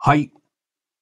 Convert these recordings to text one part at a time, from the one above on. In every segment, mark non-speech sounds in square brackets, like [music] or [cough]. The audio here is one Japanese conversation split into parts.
はい。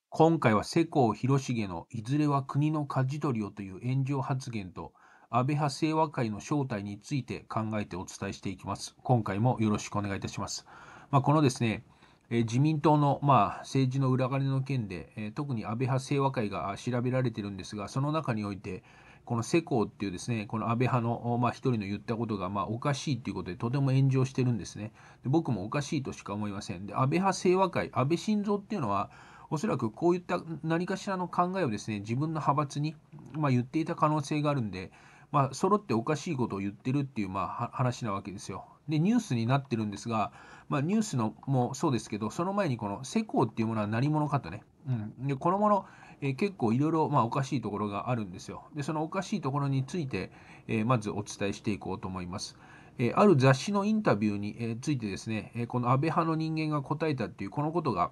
今回は世耕弘成のいずれは国の舵取りをという炎上発言と安倍派清和会の正体について考えてお伝えしていきます。今回もよろしくお願いいたします。まあ、このですね、え自民党の、まあ、政治の裏金の件で、え特に安倍派清和会が調べられているんですが、その中において、この世耕っていうですね、この安倍派の、まあ、一人の言ったことが、まあ、おかしいということで、とても炎上してるんですねで。僕もおかしいとしか思いません。で、安倍派清和会、安倍晋三っていうのは、おそらくこういった何かしらの考えをですね、自分の派閥に、まあ、言っていた可能性があるんで、まあ、揃っておかしいことを言ってるっていう、まあ、話なわけですよ。で、ニュースになってるんですが、まあ、ニュースのもそうですけど、その前にこの世耕っていうものは何者かとね、うん、でこのもの、えー、結構いろいろ、まあ、おかしいところがあるんですよ。で、そのおかしいところについて、えー、まずお伝えしていこうと思います。えある雑誌のインタビューに、えついてですね、えこの安倍派の人間が答えたっていう、このことが、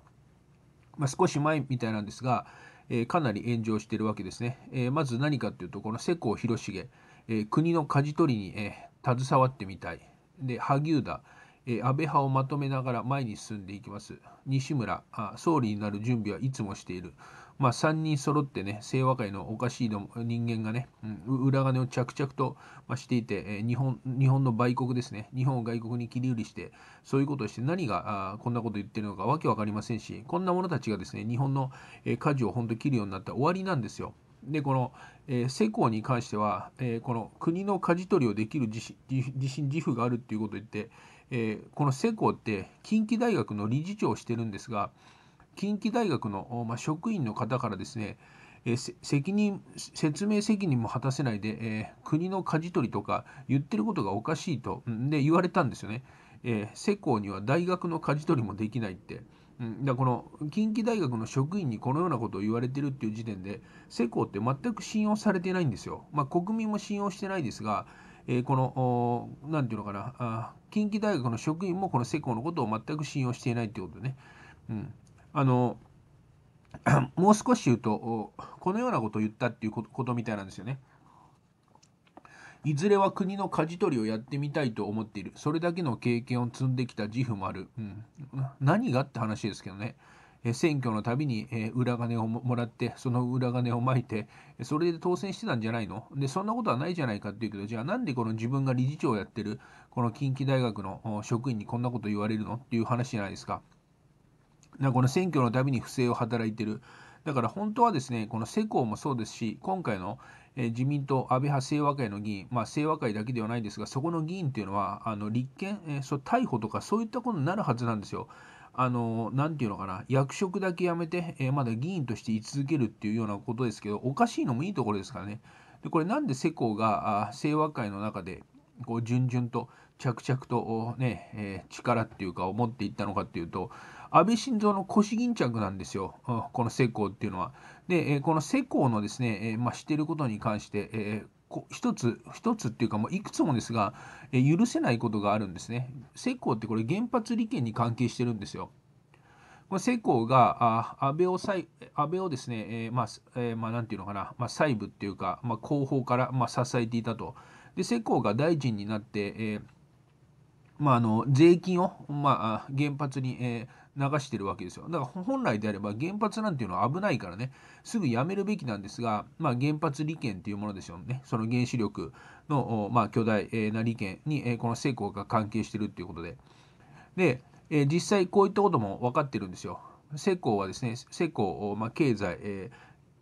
まあ、少し前みたいなんですが、えかなり炎上しているわけですね。えまず何かっていうと、この世耕弘重、え国の舵取りに、え携わってみたい。で、萩生田。安倍派をまとめながら前に進んでいきます。西村、総理になる準備はいつもしている。まあ、3人揃ってね、清和会のおかしいの人間がね、うん、裏金を着々と、まあ、していて、えー、日本、日本の売国ですね、日本を外国に切り売りして、そういうことをして何があこんなこと言ってるのかわけわかりませんし、こんな者たちがですね、日本の、えー、舵を本当切るようになったら終わりなんですよ。で、この、えー、世耕に関しては、えー、この国の舵取りをできる自信自負があるっていうことを言って、えー、この世耕って近畿大学の理事長をしてるんですが、近畿大学の、ま職員の方からですね、え責任説明責任も果たせないで、え国の舵取りとか言ってることがおかしいとで言われたんですよね。え世耕には大学の舵取りもできないって。うん、だこの近畿大学の職員にこのようなことを言われてるっていう時点で世耕って全く信用されてないんですよ。まあ、国民も信用してないですが、えー、この何て言うのかなあ近畿大学の職員もこの世耕のことを全く信用していないってことでね。うんあの [clears throat] もう少し言うとこのようなことを言ったっていうことみたいなんですよね。いずれは国の舵取りをやってみたいと思っている。それだけの経験を積んできた自負もある。うん、何がって話ですけどね。え選挙のたびに、え裏金をもらって、その裏金をまいて、それで当選してたんじゃないので、そんなことはないじゃないかっていうけど、じゃあなんでこの自分が理事長をやってる、この近畿大学の職員にこんなこと言われるのっていう話じゃないですか。だこの選挙のために不正を働いてる。だから本当はですね、この世耕もそうですし、今回の自民党安倍派清和会の議員、まあ、清和会だけではないですが、そこの議員というのは、あの立憲、えそう、逮捕とかそういったことになるはずなんですよ。あの、なていうのかな、役職だけ辞めて、えまだ議員として居続けるっていうようなことですけど、おかしいのもいいところですからね。でこれなんで世耕が清和会の中で、こう、順々と、着々とね、え力っていうか、思っていったのかっていうと、安倍晋三の腰巾着なんですよ、この世耕っていうのは。で、この世耕のですね、まあ、していることに関して、えこ一つ一つっていうかもういくつもですが、え許せないことがあるんですね。世耕ってこれ原発利権に関係してるんですよ。まあ、世耕があ安倍を安倍をですね、えー、まあ、えー、まあ、なんていうのかな、まあ、細部っていうか、まあ、後方から、まあ支えていたと。で世耕が大臣になって、えー、まあ、あの税金を、まあ、原発に、えー流してるわけですよ。だから本来であれば原発なんていうのは危ないからね、すぐやめるべきなんですが、まあ、原発利権っていうものでしょうね、その原子力の、まあ、巨大な利権にこの成功が関係してるっていうことで。で、え実際こういったことも分かってるんですよ。世耕はですね、世耕、まあ、経済、え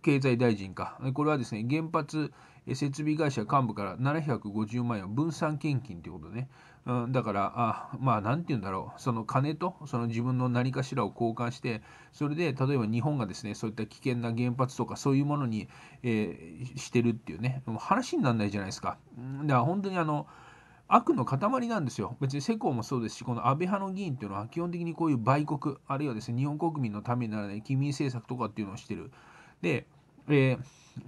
経済大臣か、これはですね、原発設備会社幹部から750万円を分散献金ということでね、うん、だからあまあ何て言うんだろうその金とその自分の何かしらを交換してそれで例えば日本がですねそういった危険な原発とかそういうものに、えー、してるっていうねもう話にならないじゃないですか。だから本当にあの悪の塊なんですよ。別に世耕もそうですし、この安倍派の議員っていうのは基本的にこういう売国、あるいはですね、日本国民のためにならない機民政策とかっていうのをしてる。で、えー、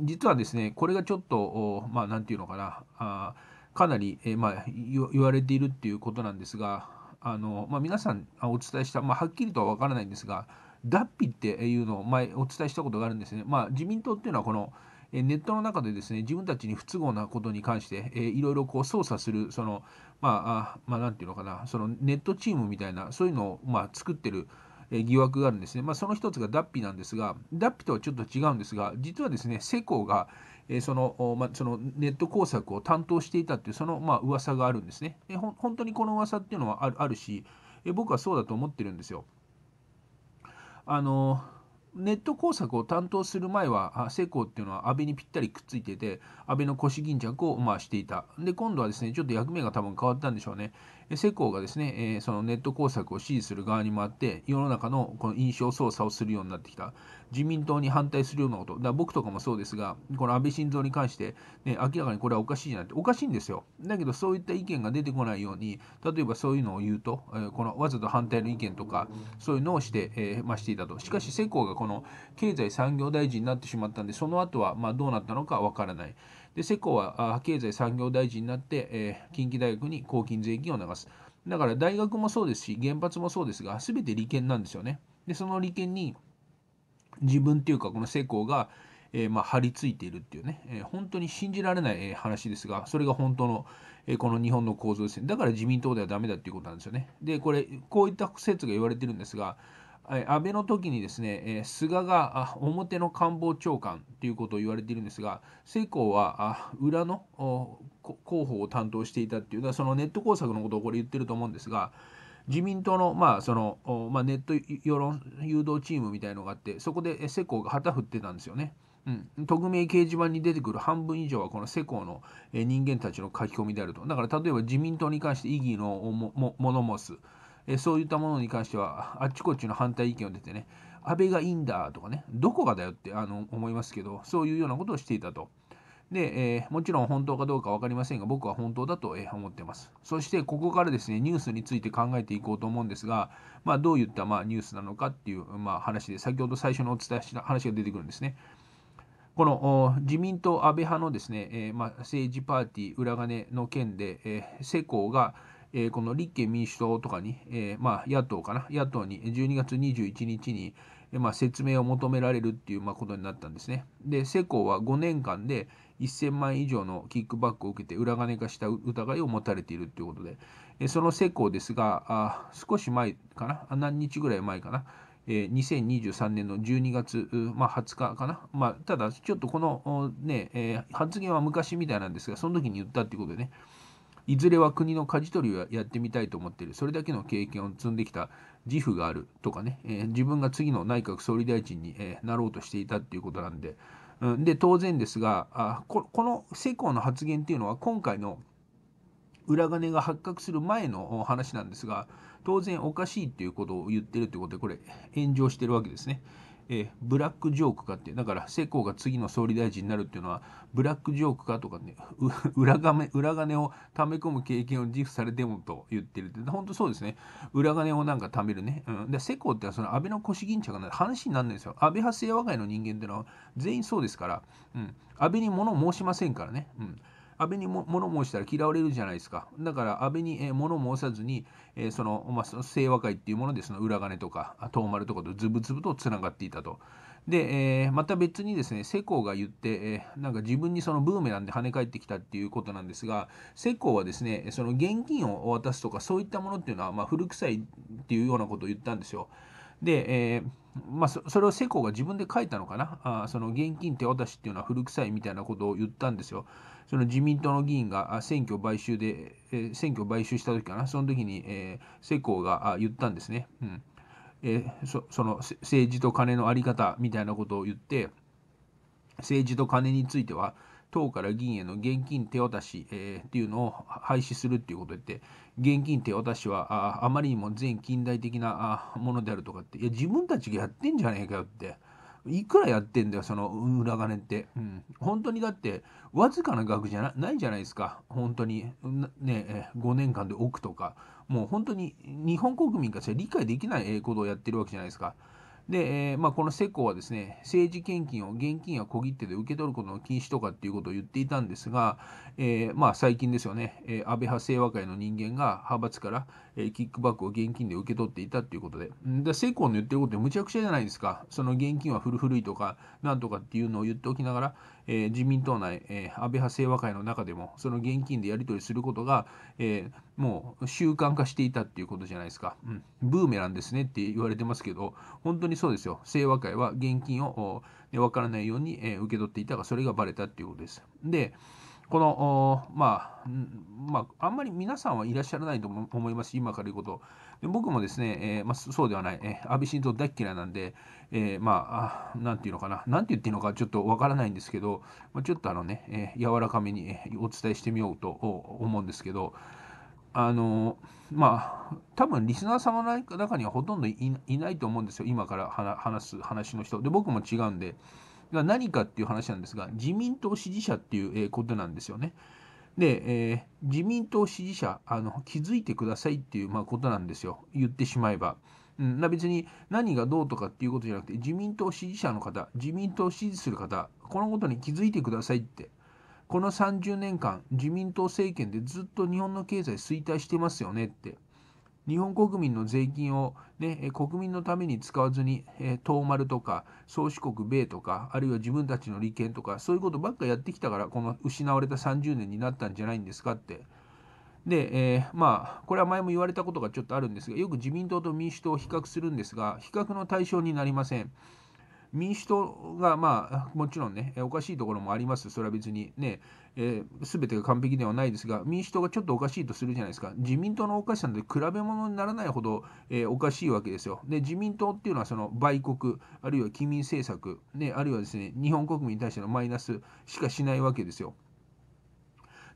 実はですね、これがちょっと、まあ、何て言うのかな、あかなり、えまあ、言われているっていうことなんですが、あのまあ、皆さんお伝えした、まあ、はっきりとは分からないんですが、脱皮っていうのを前お伝えしたことがあるんですね。まあ、自民党っていうのはこのネットの中でですね自分たちに不都合なことに関して、えー、いろいろこう操作するそのまあまあ何て言うのかなそのネットチームみたいなそういうのをまあ作ってる疑惑があるんですね。まあ、その一つが脱皮なんですが脱皮とはちょっと違うんですが実はですね世耕がえー、そのまあ、そのネット工作を担当していたっていうその、まあ、噂があるんですね。でほ本当にこの噂っていうのはあるあるし、え僕はそうだと思ってるんですよ。あのネット工作を担当する前は世耕っていうのは安倍にぴったりくっついてて安倍の腰巾着をまあしていたで今度はですねちょっと役目が多分変わったんでしょうね世耕がですね、えそのネット工作を支持する側に回って世の中のこの印象操作をするようになってきた自民党に反対するようなことだ僕とかもそうですがこの安倍晋三に関して、ね、明らかにこれはおかしいじゃないっておかしいんですよだけどそういった意見が出てこないように例えばそういうのを言うと、えこのわざと反対の意見とかそういうのをして、えまあ、していたとしかし世耕がこのこの経済産業大臣になってしまったんで、その後はまどうなったのかわからない。で、世耕は経済産業大臣になって、えー、近畿大学に公金税金を流す。だから大学もそうですし、原発もそうですが、全て利権なんですよね。で、その利権に自分っていうか、この世耕が、えー、まあ、張り付いているっていうね、えー、本当に信じられない、話ですが、それが本当の、えこの日本の構造ですね。だから自民党ではダメだっていうことなんですよね。で、これ、こういった説が言われてるんですが、安倍の時にですね、菅が表の官房長官ということを言われているんですが、世耕は裏の広報を担当していたっていうのは、そのネット工作のことをこれ言ってると思うんですが、自民党の,、まあそのまあ、ネット世論誘導チームみたいのがあって、そこで世耕が旗振ってたんですよね。うん、匿名掲示板に出てくる半分以上はこの世耕の人間たちの書き込みであると。だから例えば自民党に関して異議のものもす。えそういったものに関してはあっちこっちの反対意見を出てね安倍がいいんだとかねどこがだよってあの思いますけどそういうようなことをしていたと。で、えー、もちろん本当かどうか分かりませんが僕は本当だと、え思ってます。そしてここからですねニュースについて考えていこうと思うんですが、まあ、どういった、まあ、ニュースなのかっていう、まあ、話で先ほど最初のお伝えした話が出てくるんですね。この自民党安倍派のですね、えー、まあ、政治パーティー裏金の件で、えー、世耕が、えー、この立憲民主党とかに、えー、まあ、野党かな、野党に12月21日に、えー、まあ、説明を求められるっていう、まあ、ことになったんですね。で、世耕は5年間で1000万以上のキックバックを受けて裏金化した疑いを持たれているということで、えその世耕ですが、あ少し前かな、何日ぐらい前かな、えー、2023年の12月、まあ、20日かな、まあ、ただちょっとこの、ねえー、発言は昔みたいなんですが、その時に言ったっていうことでね、いずれは国の舵取りをやってみたいと思っている、それだけの経験を積んできた自負があるとかね、えー、自分が次の内閣総理大臣に、えー、なろうとしていたということなんで、うん、で当然ですがあこ、この世耕の発言っていうのは、今回の裏金が発覚する前の話なんですが、当然おかしいっていうことを言ってるってことで、これ、炎上してるわけですね。えー、ブラックジョークかって、だから世耕が次の総理大臣になるっていうのは、ブラックジョークかとかね、[laughs] 裏金裏金を溜め込む経験を自負されてもと言ってるって、本当そうですね、裏金をなんか貯めるね。うん、で世耕ってその安倍の腰巾着な話にならないんですよ。安倍派清和会の人間っていうのは全員そうですから、うん、安倍に物を申しませんからね。うん安倍にも物申したら嫌われるじゃないですか。だから安倍に、えー、物申さずに、えー、その、まあ、清和会っていうもので、その裏金とか、東丸とかとズブズブとつながっていたと。で、えー、また別にですね、世耕が言って、えー、なんか自分にそのブーメランで跳ね返ってきたっていうことなんですが、世耕はですね、その現金を渡すとか、そういったものっていうのは、まあ、古臭いっていうようなことを言ったんですよ。で、えーまあ、それを世耕が自分で書いたのかなあ、その現金手渡しっていうのは古臭いみたいなことを言ったんですよ。その自民党の議員が選挙買収で、えー、選挙買収した時かな、その時に、えー、世耕が言ったんですね。うんえー、そその政治と金の在り方みたいなことを言って、政治と金については、党から議員への現金手渡し、えー、っていうのを廃止するっていうことで現金手渡しはああまりにも全近代的なあものであるとかっていや自分たちがやってんじゃねえかよっていくらやってんだよその裏金って、うん、本当にだってわずかな額じゃないじゃないですか本当にね5年間で億とかもう本当に日本国民から理解できないことをやってるわけじゃないですか。で、えー、まあ、この世耕はですね、政治献金を現金や小切手で受け取ることの禁止とかっていうことを言っていたんですが、えー、まあ、最近ですよね、えー、安倍派清和会の人間が派閥から、えキックバックを現金で受け取っていたということで、で世耕の言ってることってむちゃくちゃじゃないですか、その現金は古古いとか、なんとかっていうのを言っておきながら、えー、自民党内、えー、安倍派清和会の中でもその現金でやり取りすることが、えー、もう習慣化していたっていうことじゃないですか、うん、ブーメランですねって言われてますけど本当にそうですよ清和会は現金を分からないように、え受け取っていたがそれがバレたっていうことですでこの、まあ、まあ、あんまり皆さんはいらっしゃらないと思います、今から言うこと。で僕もですね、えー、まあ、そうではない、えー、安倍晋三大嫌いなんで、えー、まあ、なんていうのかな、なんて言っていいのかちょっとわからないんですけど、まあ、ちょっとあのね、えー、柔らかめにお伝えしてみようと思うんですけど、あのまあ多分リスナー様の中にはほとんどいないと思うんですよ今から話す話の人で僕も違うんでが何かっていう話なんですが、自民党支持者っていうことなんですよね。で、えー、自民党支持者あの、気づいてくださいっていう、まあ、ことなんですよ、言ってしまえば。うん、別に何がどうとかっていうことじゃなくて、自民党支持者の方、自民党を支持する方、このことに気づいてくださいって、この30年間、自民党政権でずっと日本の経済衰退してますよねって、日本国民の税金を、ね、国民のために使わずに、えー、東丸とか宗主国米とかあるいは自分たちの利権とかそういうことばっかやってきたからこの失われた30年になったんじゃないんですかって。で、えー、まあこれは前も言われたことがちょっとあるんですがよく自民党と民主党を比較するんですが比較の対象になりません。民主党が、まあ、もちろんね、おかしいところもあります。それは別にね、えー、全てが完璧ではないですが、民主党がちょっとおかしいとするじゃないですか。自民党のおかしさなんて比べ物にならないほど、えー、おかしいわけですよ。で、自民党っていうのは、その売国、あるいは機民政策、ね、あるいはですね、日本国民に対してのマイナスしかしないわけですよ。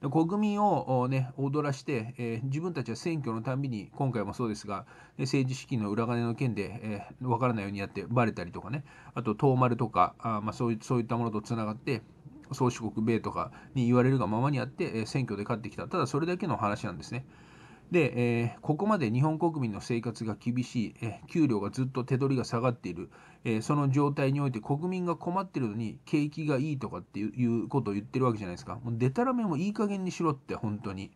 国民を、ね、踊らして、えー、自分たちは選挙のたびに、今回もそうですが、政治資金の裏金の件で、えー、分からないようにやってばれたりとかね、あと、東丸とか、あまあ、そういそういったものとつながって、宗主国米とかに言われるがままにあって、えー、選挙で勝ってきた、ただそれだけの話なんですね。で、えー、ここまで日本国民の生活が厳しい、えー、給料がずっと手取りが下がっている、えー、その状態において国民が困ってるのに景気がいいとかっていうことを言ってるわけじゃないですか。もうデタラメもいい加減にしろって本当に。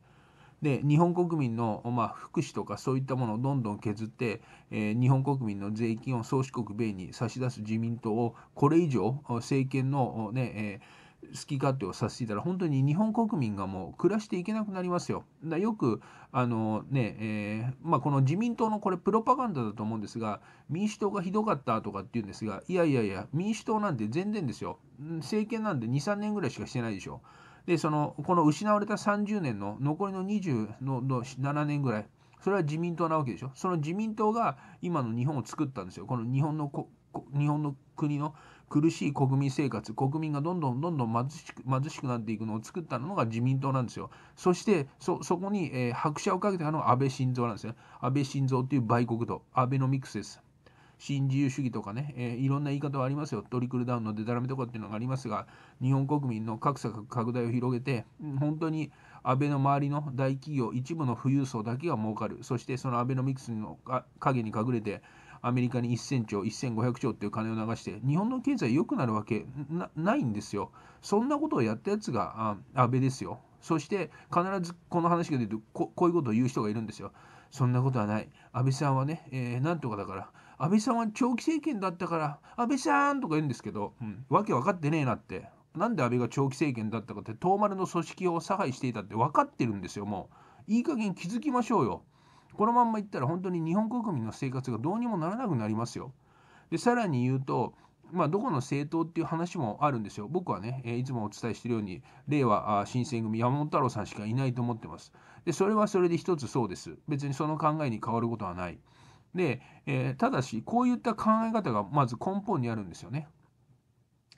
で日本国民の、まあ、福祉とかそういったものをどんどん削って、えー、日本国民の税金を宗主国米に差し出す自民党をこれ以上政権のね、えー好き勝手をさせていたら本当に日本国民がもう暮らしていけなくなりますよ。だよくあのね、えー、まあ、この自民党のこれプロパガンダだと思うんですが民主党がひどかったとかって言うんですがいやいやいや民主党なんて全然ですよ政権なんて23年ぐらいしかしてないでしょ。でそのこの失われた30年の残りの20のの7年ぐらいそれは自民党なわけでしょ。その自民党が今の日本を作ったんですよ。この日本の日本の国の苦しい国民生活国民がどんどんどんどん貧しく貧しくなっていくのを作ったのが自民党なんですよそしてそそこに、えー、拍車をかけたのが安倍晋三なんですよ。安倍晋三っていう売国とアベノミクスです新自由主義とかね、えー、いろんな言い方はありますよ。トリクルダウンのデタラメとかっていうのがありますが、日本国民の格差拡大を広げて、本当に安倍の周りの大企業、一部の富裕層だけが儲かる。そしてそのアベノミクスの影に隠れて、アメリカに1000兆、1500兆っていう金を流して、日本の経済良くなるわけないんですよ。そんなことをやったやつが安倍ですよ。そして必ずこの話が出るとこういうことを言う人がいるんですよ。そんなことはない。安倍さんはね、えー、なんとかだから、安倍さんは長期政権だったから、安倍さんとか言うんですけど、うん、わけ分かってねえなって。なんで安倍が長期政権だったかって、東丸の組織を差配していたって分かってるんですよ、もう。いい加減気づきましょうよ。このまんまいったら本当に日本国民の生活がどうにもならなくなりますよ。でさらに言うとまあ、どこの政党っていう話もあるんですよ。僕はね、えいつもお伝えしているように、令和新選組山本太郎さんしかいないと思ってます。で、それはそれで一つそうです。別にその考えに変わることはない。で、えー、ただし、こういった考え方がまず根本にあるんですよね。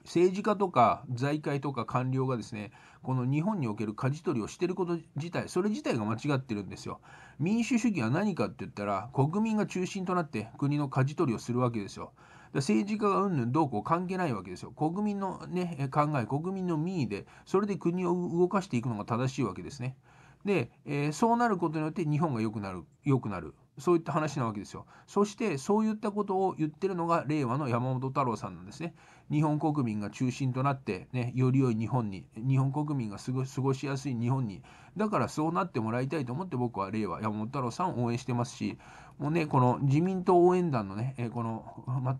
政治家とか財界とか官僚がですねこの日本における舵取りをしてること自体それ自体が間違ってるんですよ民主主義は何かって言ったら国民が中心となって国の舵取りをするわけですよ政治家がうんぬんどうこう関係ないわけですよ。国民の、ね、考え、国民の民意で、それで国を動かしていくのが正しいわけですね。で、えー、そうなることによって日本が良くなる、良くなる。そういった話なわけですよ。そしてそういったことを言ってるのが令和の山本太郎さんなんですね。日本国民が中心となって、ね、より良い日本に、日本国民が過ごしやすい日本に、だからそうなってもらいたいと思って僕は令和山本太郎さんを応援してますし、もうね、この自民党応援団のね、この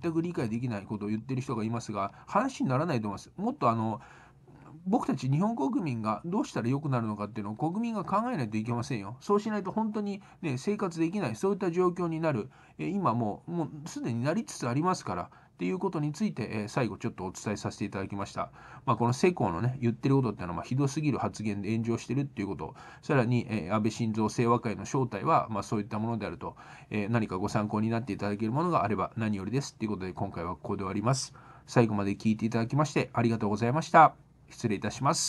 全く理解できないことを言ってる人がいますが、話にならないと思います。もっとあの、僕たち日本国民がどうしたら良くなるのかっていうのを国民が考えないといけませんよ。そうしないと本当に、ね、生活できない、そういった状況になる、え今もう、もうすでになりつつありますから、っていうことについて、え最後ちょっとお伝えさせていただきました。まあ、この世耕のね、言ってることっていうのは、まひどすぎる発言で炎上してるっていうこと、さらに、え安倍晋三清和会の正体は、まそういったものであると、え何かご参考になっていただけるものがあれば何よりです。ということで、今回はここで終わります。最後まで聞いていただきましてありがとうございました。失礼いたします。